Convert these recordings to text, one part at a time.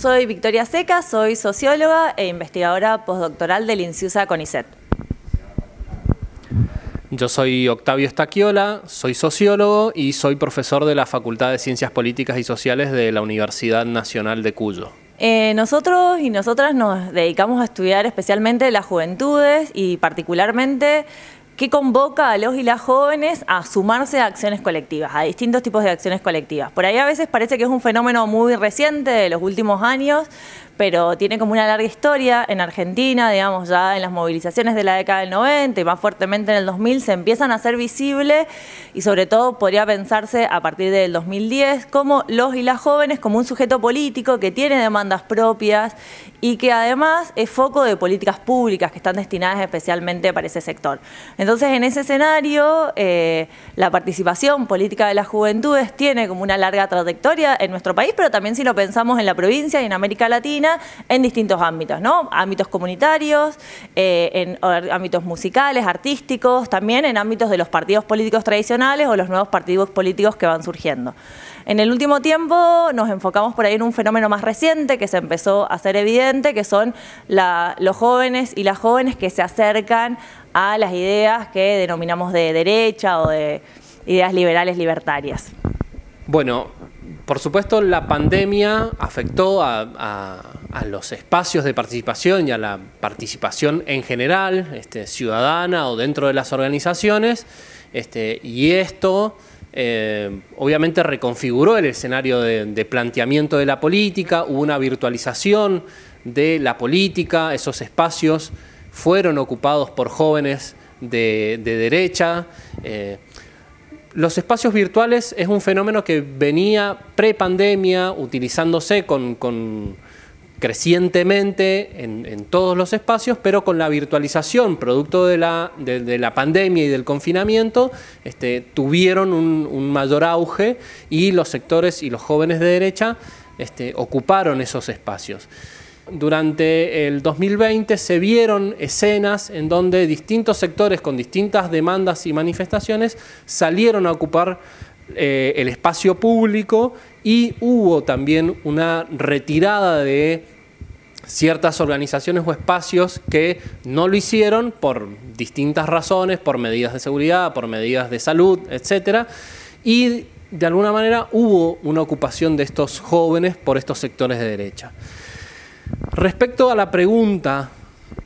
Soy Victoria Seca, soy socióloga e investigadora postdoctoral del INCIUSA CONICET. Yo soy Octavio Estaquiola, soy sociólogo y soy profesor de la Facultad de Ciencias Políticas y Sociales de la Universidad Nacional de Cuyo. Eh, nosotros y nosotras nos dedicamos a estudiar especialmente las juventudes y particularmente que convoca a los y las jóvenes a sumarse a acciones colectivas, a distintos tipos de acciones colectivas. Por ahí a veces parece que es un fenómeno muy reciente de los últimos años, pero tiene como una larga historia en Argentina, digamos, ya en las movilizaciones de la década del 90 y más fuertemente en el 2000 se empiezan a hacer visibles y sobre todo podría pensarse a partir del 2010 como los y las jóvenes como un sujeto político que tiene demandas propias y que además es foco de políticas públicas que están destinadas especialmente para ese sector. Entonces, en ese escenario, eh, la participación política de las juventudes tiene como una larga trayectoria en nuestro país, pero también si lo pensamos en la provincia y en América Latina, en distintos ámbitos, ¿no? Ámbitos comunitarios, eh, en er, ámbitos musicales, artísticos, también en ámbitos de los partidos políticos tradicionales o los nuevos partidos políticos que van surgiendo. En el último tiempo nos enfocamos por ahí en un fenómeno más reciente que se empezó a hacer evidente, que son los jóvenes y las jóvenes que se acercan a las ideas que denominamos de derecha o de ideas liberales libertarias. Bueno, por supuesto la pandemia afectó a a los espacios de participación y a la participación en general, este, ciudadana o dentro de las organizaciones, este, y esto eh, obviamente reconfiguró el escenario de, planteamiento de la política, hubo una virtualización de la política, esos espacios fueron ocupados por jóvenes de, derecha. Eh, los espacios virtuales es un fenómeno que venía pre-pandemia utilizándose con crecientemente en, todos los espacios, pero con la virtualización, producto de la, de, la pandemia y del confinamiento, este, tuvieron un, mayor auge y los sectores y los jóvenes de derecha este, ocuparon esos espacios. Durante el 2020 se vieron escenas en donde distintos sectores con distintas demandas y manifestaciones salieron a ocupar eh, el espacio público y hubo también una retirada de ciertas organizaciones o espacios que no lo hicieron por distintas razones, por medidas de seguridad, por medidas de salud, etcétera, y de alguna manera hubo una ocupación de estos jóvenes por estos sectores de derecha. Respecto a la pregunta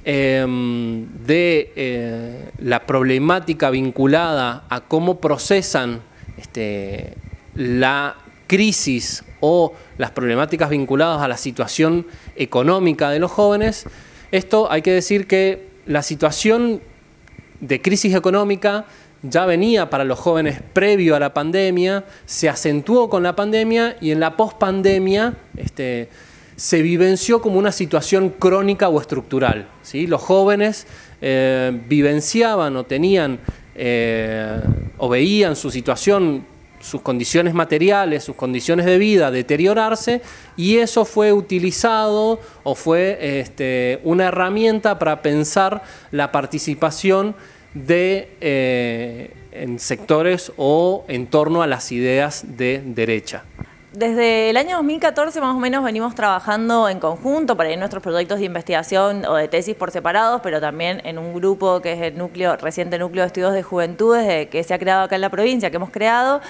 em, de eh, la problemática vinculada a cómo procesan este, la crisis o las problemáticas vinculadas a la situación económica de los jóvenes, esto hay que decir que la situación de crisis económica ya venía para los jóvenes previo a la pandemia, se acentuó con la pandemia y en la pospandemia este, se vivenció como una situación crónica o estructural. ¿sí? Los jóvenes eh, vivenciaban o tenían eh, o veían su situación, sus condiciones materiales, sus condiciones de vida deteriorarse y eso fue utilizado o fue este, una herramienta para pensar la participación de eh, en sectores o en torno a las ideas de derecha. Desde el año 2014 más o menos venimos trabajando en conjunto para ir nuestros proyectos de investigación o de tesis por separados, pero también en un grupo que es el núcleo, reciente núcleo de estudios de juventudes que se ha creado acá en la provincia, que hemos creado,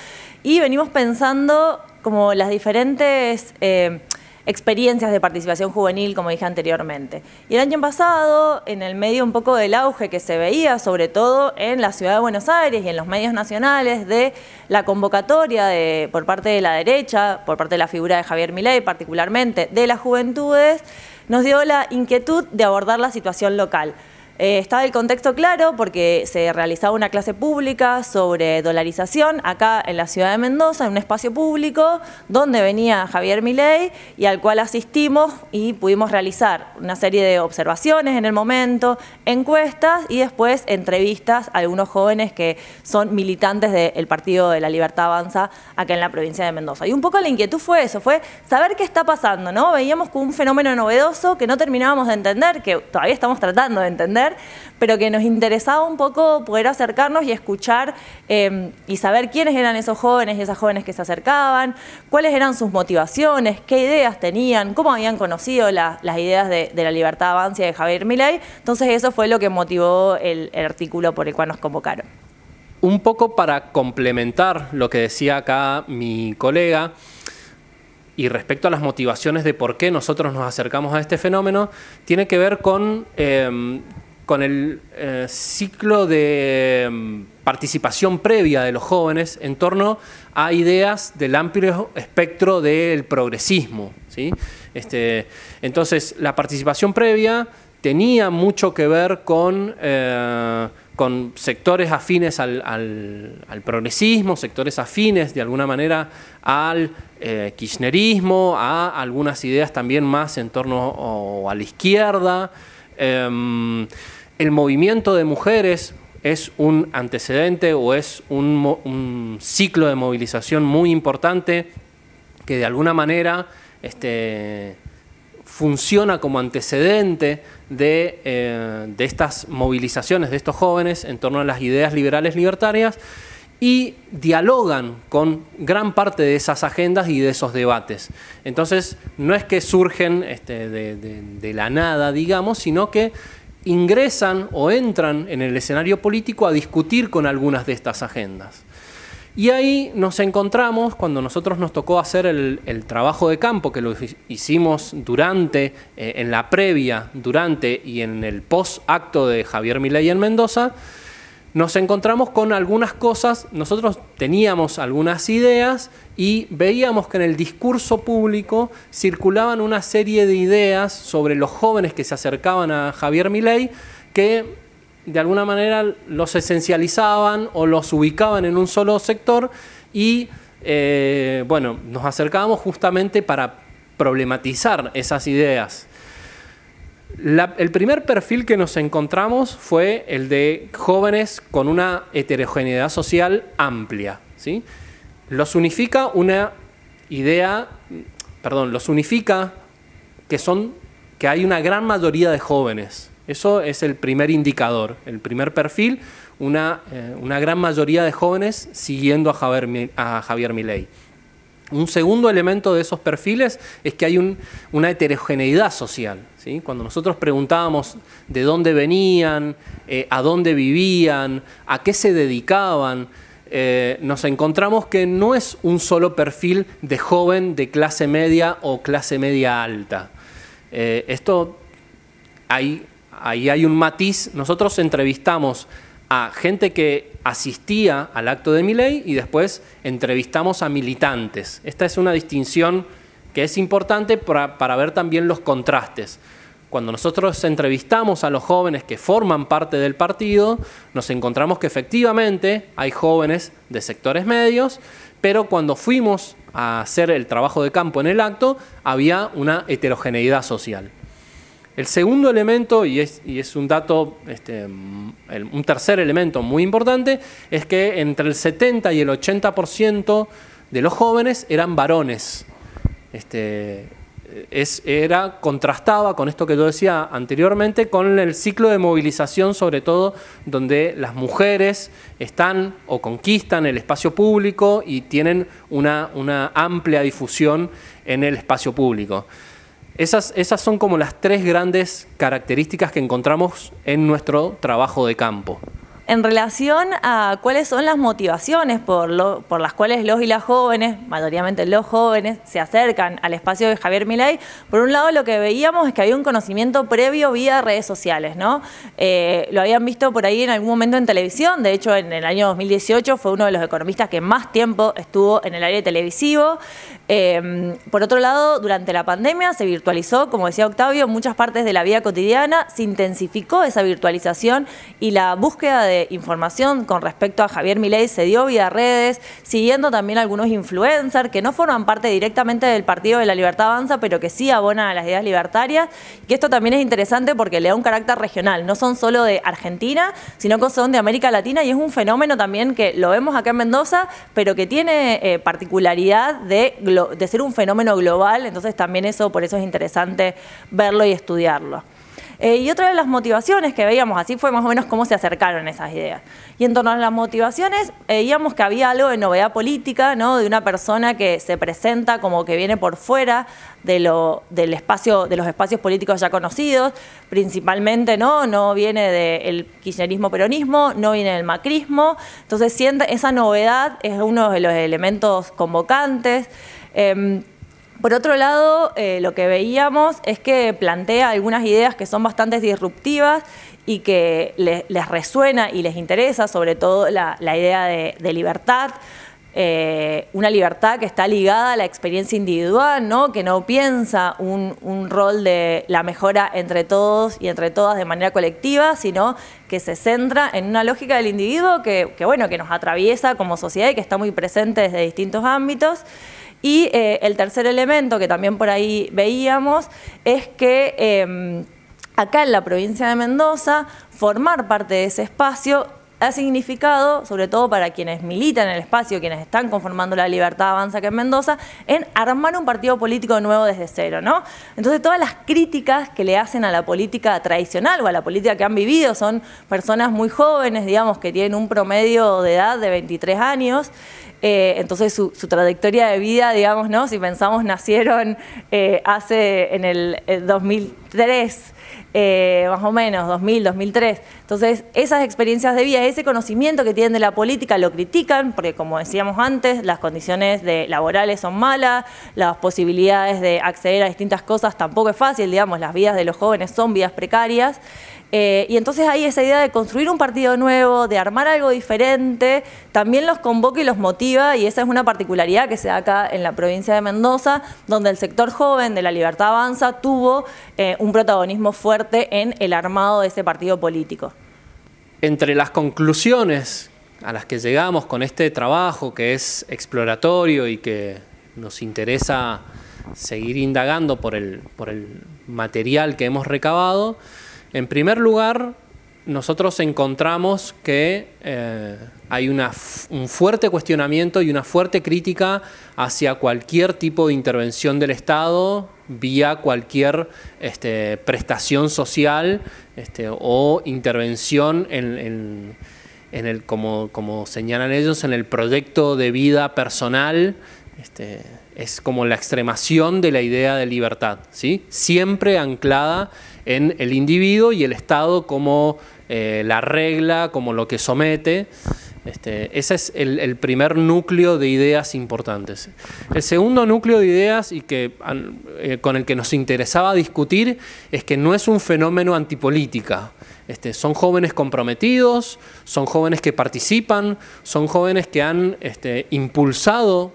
y venimos pensando como las diferentes... Eh, experiencias de participación juvenil, como dije anteriormente. Y el año pasado, en el medio un poco del auge que se veía, sobre todo en la ciudad de Buenos Aires y en los medios nacionales, de la convocatoria por parte de la derecha, por parte de la figura de Javier Milei particularmente, de las juventudes, nos dio la inquietud de abordar la situación local. Eh, estaba el contexto claro porque se realizaba una clase pública sobre dolarización acá en la ciudad de Mendoza, en un espacio público donde venía Javier Milei y al cual asistimos y pudimos realizar una serie de observaciones en el momento, encuestas y después entrevistas a algunos jóvenes que son militantes del Partido de la Libertad Avanza acá en la provincia de Mendoza. Y un poco la inquietud fue eso, fue saber qué está pasando, ¿no? Veíamos un fenómeno novedoso que no terminábamos de entender, que todavía estamos tratando de entender pero que nos interesaba un poco poder acercarnos y escuchar em, y saber quiénes eran esos jóvenes y esas jóvenes que se acercaban, cuáles eran sus motivaciones, qué ideas tenían, cómo habían conocido las ideas de, la libertad avance de Javier Milei. Entonces eso fue lo que motivó el, artículo por el cual nos convocaron. Un poco para complementar lo que decía acá mi colega, y respecto a las motivaciones de por qué nosotros nos acercamos a este fenómeno, tiene que ver con em, con el eh, ciclo de mm, participación previa de los jóvenes en torno a ideas del amplio espectro del progresismo. Este, entonces, la participación previa tenía mucho que ver con, eh, sectores afines al, progresismo, sectores afines de alguna manera al eh, kirchnerismo, a algunas ideas también más en torno a la izquierda, Em, el movimiento de mujeres es un antecedente o es un, ciclo de movilización muy importante que de alguna manera este, funciona como antecedente de, eh, de, estas movilizaciones de estos jóvenes en torno a las ideas liberales libertarias y dialogan con gran parte de esas agendas y de esos debates. Entonces, no es que surgen este, de, la nada, digamos, sino que ingresan o entran en el escenario político a discutir con algunas de estas agendas. Y ahí nos encontramos cuando nosotros nos tocó hacer el, trabajo de campo, que lo hicimos durante, eh, en la previa, durante y en el post acto de Javier Milei en Mendoza, nos encontramos con algunas cosas, nosotros teníamos algunas ideas y veíamos que en el discurso público circulaban una serie de ideas sobre los jóvenes que se acercaban a Javier Milei que de alguna manera los esencializaban o los ubicaban en un solo sector y eh, bueno, nos acercábamos justamente para problematizar esas ideas el primer perfil que nos encontramos fue el de jóvenes con una heterogeneidad social amplia. ¿sí? Los unifica una idea, perdón, los unifica que son que hay una gran mayoría de jóvenes. Eso es el primer indicador, el primer perfil, una, eh, una gran mayoría de jóvenes siguiendo a Javier, a Javier Milei. Un segundo elemento de esos perfiles es que hay una heterogeneidad social. Cuando nosotros preguntábamos de dónde venían, eh, a dónde vivían, a qué se dedicaban, eh, nos encontramos que no es un solo perfil de joven de clase media o clase media alta. Eh, esto, ahí, ahí hay un matiz. Nosotros entrevistamos a gente que asistía al acto de mi y después entrevistamos a militantes. Esta es una distinción que es importante para, ver también los contrastes. Cuando nosotros entrevistamos a los jóvenes que forman parte del partido, nos encontramos que efectivamente hay jóvenes de sectores medios, pero cuando fuimos a hacer el trabajo de campo en el acto, había una heterogeneidad social. El segundo elemento, y es, es un dato, este, un tercer elemento muy importante, es que entre el 70 y el 80% de los jóvenes eran varones este, era, contrastaba con esto que yo decía anteriormente, con el ciclo de movilización, sobre todo, donde las mujeres están o conquistan el espacio público y tienen una, amplia difusión en el espacio público. esas son como las tres grandes características que encontramos en nuestro trabajo de campo en relación a cuáles son las motivaciones por, las cuales los y las jóvenes, mayoritariamente los jóvenes, se acercan al espacio de Javier Milei. Por un lado, lo que veíamos es que había un conocimiento previo vía redes sociales, ¿no? Eh, lo habían visto por ahí en algún momento en televisión, de hecho, en el año 2018 fue uno de los economistas que más tiempo estuvo en el área televisivo. Em, por otro lado, durante la pandemia se virtualizó, como decía Octavio, muchas partes de la vida cotidiana, se intensificó esa virtualización y la búsqueda de información con respecto a Javier Milei se dio vía redes, siguiendo también algunos influencers que no forman parte directamente del Partido de la Libertad Avanza, pero que sí abonan a las ideas libertarias. Y esto también es interesante porque le da un carácter regional. No son solo de Argentina, sino que son de América Latina y es un fenómeno también que lo vemos acá en Mendoza, pero que tiene eh, particularidad de ser un fenómeno global. Entonces también eso, por eso es interesante verlo y estudiarlo. Eh, y otra de las motivaciones que veíamos, así fue más o menos cómo se acercaron esas ideas. Y en torno a las motivaciones, veíamos eh, que había algo de novedad política, ¿no? de una persona que se presenta como que viene por fuera de, lo, del espacio, de los espacios políticos ya conocidos, principalmente no, no viene del kirchnerismo-peronismo, no viene del macrismo, entonces esa novedad es uno de los elementos convocantes. Em, por otro lado, eh, lo que veíamos es que plantea algunas ideas que son bastante disruptivas y que les, resuena y les interesa, sobre todo la, idea de, libertad. Eh, una libertad que está ligada a la experiencia individual, ¿no? que no piensa un, rol de la mejora entre todos y entre todas de manera colectiva, sino que se centra en una lógica del individuo que, que bueno, que nos atraviesa como sociedad y que está muy presente desde distintos ámbitos. Y eh, el tercer elemento que también por ahí veíamos es que em, acá en la provincia de Mendoza, formar parte de ese espacio ha significado, sobre todo para quienes militan en el espacio, quienes están conformando la libertad avanza que en Mendoza, en armar un partido político nuevo desde cero, ¿no? Entonces todas las críticas que le hacen a la política tradicional o a la política que han vivido son personas muy jóvenes, digamos, que tienen un promedio de edad de 23 años, eh, entonces su, trayectoria de vida, digamos, ¿no? Si pensamos, nacieron eh, hace en el 2003, eh, eh, más o menos, 2000, 2003. Entonces, esas experiencias de vida, ese conocimiento que tienen de la política, lo critican, porque como decíamos antes, las condiciones de, laborales son malas, las posibilidades de acceder a distintas cosas tampoco es fácil, digamos, las vidas de los jóvenes son vidas precarias. Eh, y entonces ahí esa idea de construir un partido nuevo, de armar algo diferente, también los convoca y los motiva y esa es una particularidad que se da acá en la provincia de Mendoza, donde el sector joven de la Libertad Avanza tuvo eh, un protagonismo fuerte en el armado de ese partido político. Entre las conclusiones a las que llegamos con este trabajo que es exploratorio y que nos interesa seguir indagando por el material que hemos recabado, en primer lugar, nosotros encontramos que eh, hay un fuerte cuestionamiento y una fuerte crítica hacia cualquier tipo de intervención del Estado vía cualquier este, prestación social este, o intervención en, el, como, señalan ellos, en el proyecto de vida personal. Este, es como la extremación de la idea de libertad, ¿sí? siempre anclada en el individuo y el Estado como eh, la regla, como lo que somete. Este, ese es el, primer núcleo de ideas importantes. El segundo núcleo de ideas y que, eh, con el que nos interesaba discutir es que no es un fenómeno antipolítica. Este, son jóvenes comprometidos, son jóvenes que participan, son jóvenes que han este, impulsado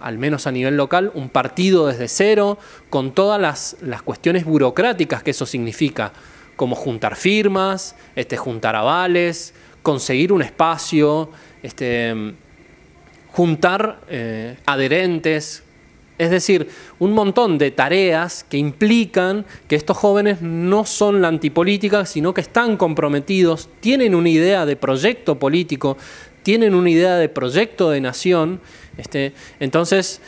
al, menos a nivel local, un partido desde cero, con todas las, cuestiones burocráticas que eso significa, como juntar firmas, este, juntar avales, conseguir un espacio, este, juntar eh, adherentes, es decir, un montón de tareas que implican que estos jóvenes no son la antipolítica, sino que están comprometidos, tienen una idea de proyecto político, tienen una idea de proyecto de nación, este, entonces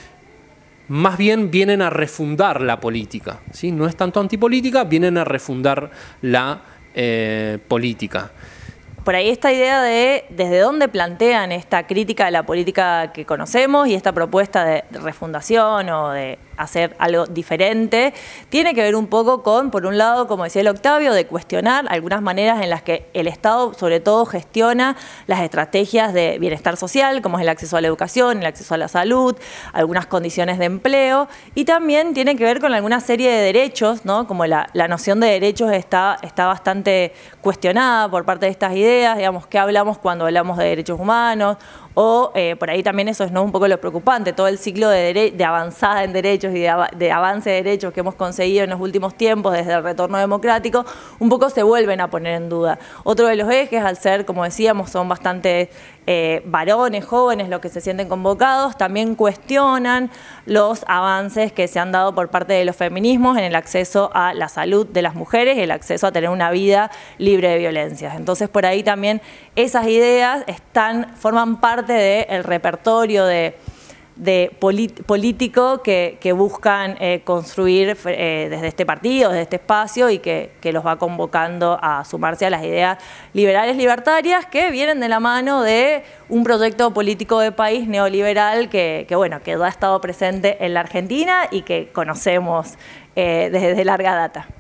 más bien vienen a refundar la política. ¿sí? No es tanto antipolítica, vienen a refundar la eh, política. Por ahí esta idea de desde dónde plantean esta crítica de la política que conocemos y esta propuesta de refundación o de hacer algo diferente, tiene que ver un poco con, por un lado, como decía el Octavio, de cuestionar algunas maneras en las que el Estado, sobre todo, gestiona las estrategias de bienestar social, como es el acceso a la educación, el acceso a la salud, algunas condiciones de empleo, y también tiene que ver con alguna serie de derechos, ¿no? como la, noción de derechos está, está bastante cuestionada por parte de estas ideas, digamos, qué hablamos cuando hablamos de derechos humanos o eh, por ahí también eso es ¿no? un poco lo preocupante, todo el ciclo de, avanzada en derechos y de, avance de derechos que hemos conseguido en los últimos tiempos desde el retorno democrático, un poco se vuelven a poner en duda. Otro de los ejes, al ser, como decíamos, son bastante eh, varones, jóvenes, los que se sienten convocados, también cuestionan los avances que se han dado por parte de los feminismos en el acceso a la salud de las mujeres y el acceso a tener una vida libre de violencias. Entonces, por ahí también esas ideas están, forman parte del repertorio de, político que, buscan eh, construir eh, desde este partido, desde este espacio y que, los va convocando a sumarse a las ideas liberales libertarias que vienen de la mano de un proyecto político de país neoliberal que, que ha estado presente en la Argentina y que conocemos eh, desde larga data.